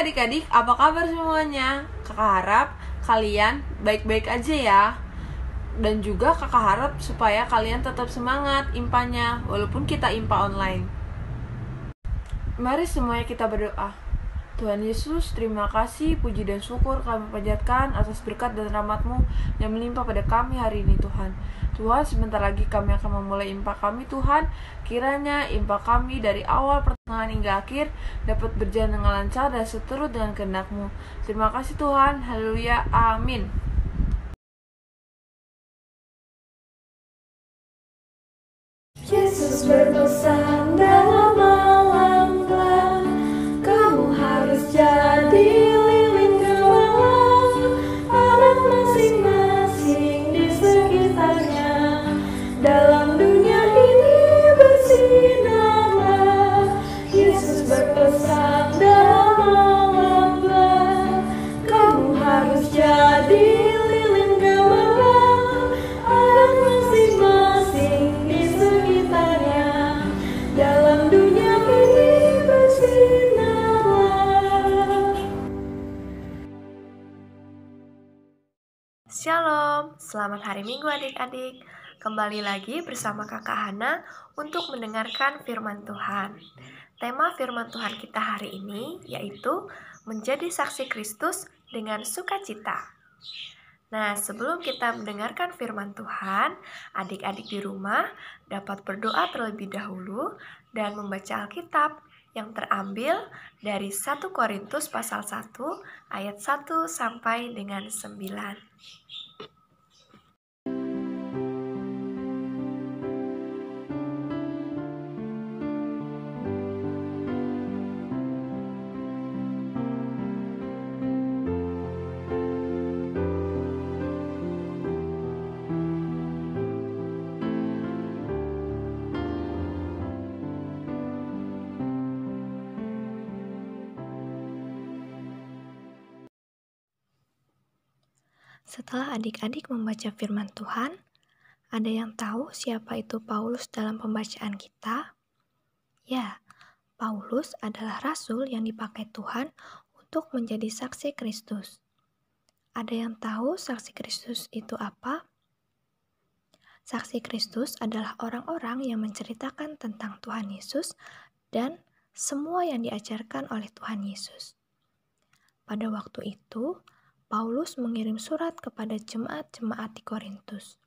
adik-adik, apa kabar semuanya? Kakak harap kalian baik-baik aja ya Dan juga kakak harap supaya kalian tetap semangat impanya Walaupun kita impa online Mari semuanya kita berdoa Tuhan Yesus, terima kasih, puji dan syukur kami panjatkan atas berkat dan rahmat-Mu yang melimpah pada kami hari ini Tuhan. Tuhan, sebentar lagi kami akan memulai impak kami Tuhan. Kiranya impak kami dari awal pertengahan hingga akhir dapat berjalan dengan lancar dan seturut dengan kehendak-Mu. Terima kasih Tuhan. Haleluya. Amin. Yesus berpesan Selamat hari Minggu adik-adik. Kembali lagi bersama Kakak Hana untuk mendengarkan firman Tuhan. Tema firman Tuhan kita hari ini yaitu menjadi saksi Kristus dengan sukacita. Nah, sebelum kita mendengarkan firman Tuhan, adik-adik di rumah dapat berdoa terlebih dahulu dan membaca Alkitab yang terambil dari 1 Korintus pasal 1 ayat 1 sampai dengan 9. Setelah adik-adik membaca firman Tuhan, ada yang tahu siapa itu Paulus dalam pembacaan kita? Ya, Paulus adalah rasul yang dipakai Tuhan untuk menjadi saksi Kristus. Ada yang tahu saksi Kristus itu apa? Saksi Kristus adalah orang-orang yang menceritakan tentang Tuhan Yesus dan semua yang diajarkan oleh Tuhan Yesus. Pada waktu itu, Paulus mengirim surat kepada jemaat-jemaat di Korintus.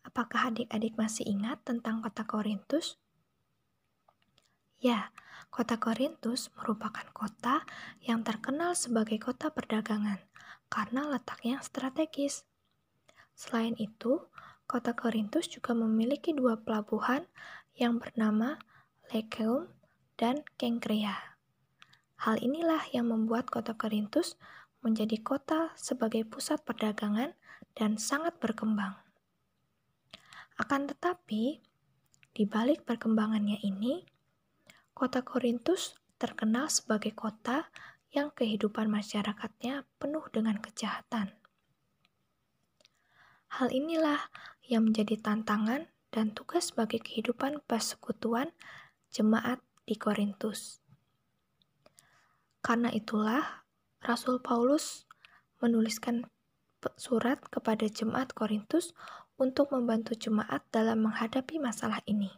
Apakah adik-adik masih ingat tentang kota Korintus? Ya, kota Korintus merupakan kota yang terkenal sebagai kota perdagangan karena letaknya strategis. Selain itu, kota Korintus juga memiliki dua pelabuhan yang bernama Lekeum dan Kengkria. Hal inilah yang membuat kota Korintus menjadi kota sebagai pusat perdagangan dan sangat berkembang. Akan tetapi, di balik perkembangannya ini, kota Korintus terkenal sebagai kota yang kehidupan masyarakatnya penuh dengan kejahatan. Hal inilah yang menjadi tantangan dan tugas bagi kehidupan persekutuan jemaat di Korintus. Karena itulah, Rasul Paulus menuliskan surat kepada jemaat Korintus untuk membantu jemaat dalam menghadapi masalah ini.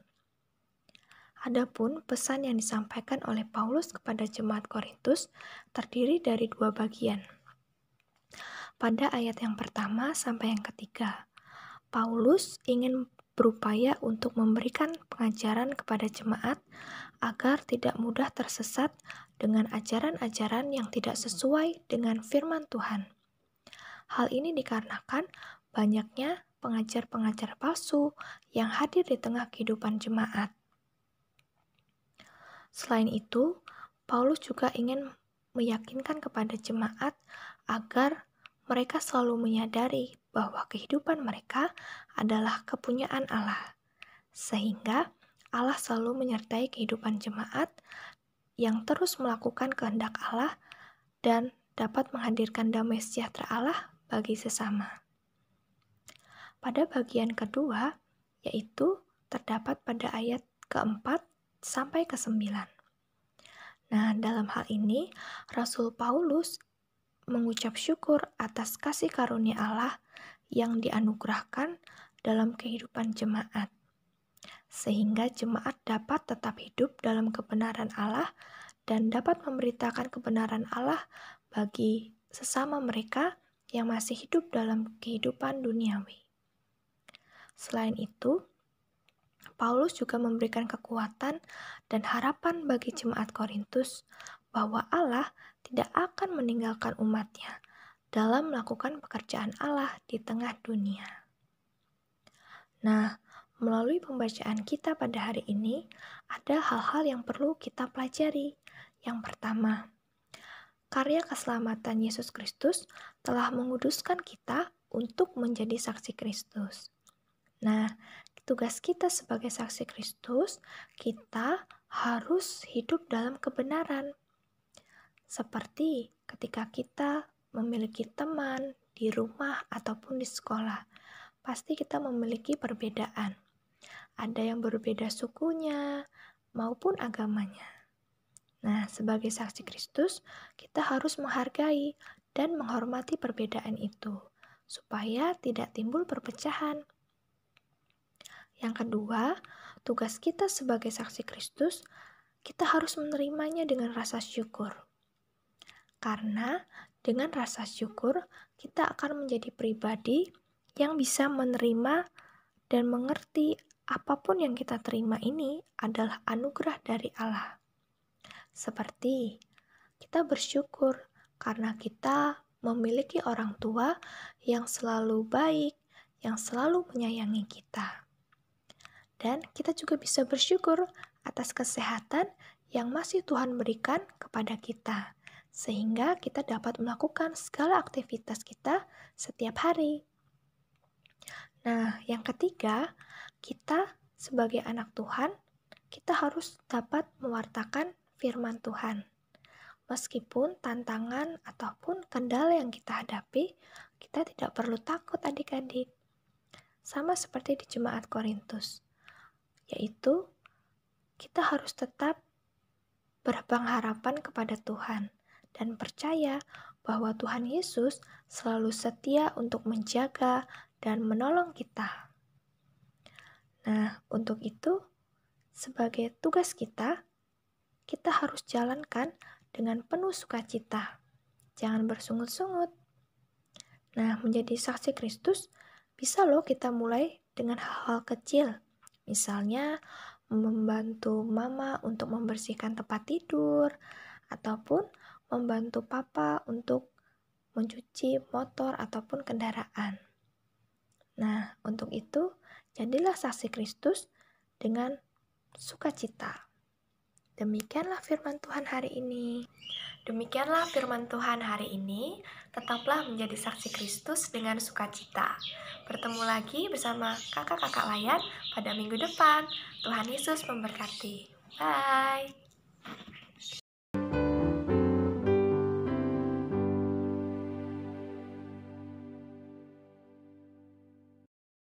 Adapun pesan yang disampaikan oleh Paulus kepada jemaat Korintus terdiri dari dua bagian. Pada ayat yang pertama sampai yang ketiga, Paulus ingin berupaya untuk memberikan pengajaran kepada jemaat agar tidak mudah tersesat dengan ajaran-ajaran yang tidak sesuai dengan firman Tuhan. Hal ini dikarenakan banyaknya pengajar-pengajar palsu yang hadir di tengah kehidupan jemaat. Selain itu, Paulus juga ingin meyakinkan kepada jemaat agar mereka selalu menyadari bahwa kehidupan mereka adalah kepunyaan Allah, sehingga Allah selalu menyertai kehidupan jemaat yang terus melakukan kehendak Allah dan dapat menghadirkan damai sejahtera Allah bagi sesama. Pada bagian kedua, yaitu terdapat pada ayat keempat sampai ke sembilan. Nah, dalam hal ini, Rasul Paulus mengucap syukur atas kasih karunia Allah yang dianugerahkan dalam kehidupan jemaat, sehingga jemaat dapat tetap hidup dalam kebenaran Allah dan dapat memberitakan kebenaran Allah bagi sesama mereka yang masih hidup dalam kehidupan duniawi. Selain itu, Paulus juga memberikan kekuatan dan harapan bagi jemaat Korintus bahwa Allah tidak akan meninggalkan umatnya dalam melakukan pekerjaan Allah di tengah dunia. Nah, melalui pembacaan kita pada hari ini, ada hal-hal yang perlu kita pelajari. Yang pertama, karya keselamatan Yesus Kristus telah menguduskan kita untuk menjadi saksi Kristus. Nah, tugas kita sebagai saksi Kristus, kita harus hidup dalam kebenaran seperti ketika kita memiliki teman di rumah ataupun di sekolah. Pasti kita memiliki perbedaan. Ada yang berbeda sukunya maupun agamanya. Nah, sebagai saksi Kristus, kita harus menghargai dan menghormati perbedaan itu supaya tidak timbul perpecahan. Yang kedua, tugas kita sebagai saksi Kristus, kita harus menerimanya dengan rasa syukur. Karena dengan rasa syukur, kita akan menjadi pribadi yang bisa menerima dan mengerti apapun yang kita terima ini adalah anugerah dari Allah. Seperti kita bersyukur karena kita memiliki orang tua yang selalu baik, yang selalu menyayangi kita. Dan kita juga bisa bersyukur atas kesehatan yang masih Tuhan berikan kepada kita, sehingga kita dapat melakukan segala aktivitas kita setiap hari. Nah, yang ketiga, kita sebagai anak Tuhan, kita harus dapat mewartakan firman Tuhan. Meskipun tantangan ataupun kendala yang kita hadapi, kita tidak perlu takut adik-adik. Sama seperti di Jemaat Korintus, yaitu kita harus tetap berpengharapan kepada Tuhan dan percaya bahwa Tuhan Yesus selalu setia untuk menjaga dan menolong kita. Nah, untuk itu, sebagai tugas kita, kita harus jalankan dengan penuh sukacita. Jangan bersungut-sungut. Nah, menjadi saksi Kristus bisa loh kita mulai dengan hal-hal kecil. Misalnya, membantu mama untuk membersihkan tempat tidur, ataupun membantu papa untuk mencuci motor ataupun kendaraan. Nah, untuk itu, jadilah saksi Kristus dengan sukacita. Demikianlah firman Tuhan hari ini. Demikianlah firman Tuhan hari ini. Tetaplah menjadi saksi Kristus dengan sukacita. Bertemu lagi bersama kakak-kakak layan pada minggu depan. Tuhan Yesus memberkati. Bye.